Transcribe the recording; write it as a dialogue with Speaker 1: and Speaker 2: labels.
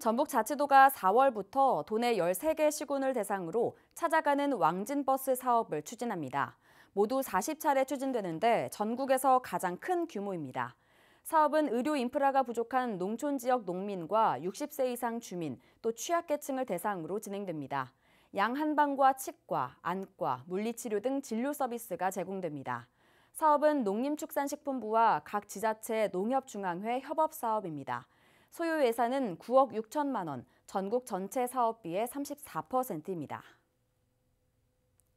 Speaker 1: 전북 자치도가 4월부터 도내 13개 시군을 대상으로 찾아가는 왕진버스 사업을 추진합니다. 모두 40차례 추진되는데 전국에서 가장 큰 규모입니다. 사업은 의료 인프라가 부족한 농촌 지역 농민과 60세 이상 주민, 또 취약계층을 대상으로 진행됩니다. 양한방과 치과, 안과, 물리치료 등 진료 서비스가 제공됩니다. 사업은 농림축산식품부와 각 지자체 농협중앙회 협업 사업입니다. 소요 예산은 9억 6천만 원, 전국 전체 사업비의 34%입니다.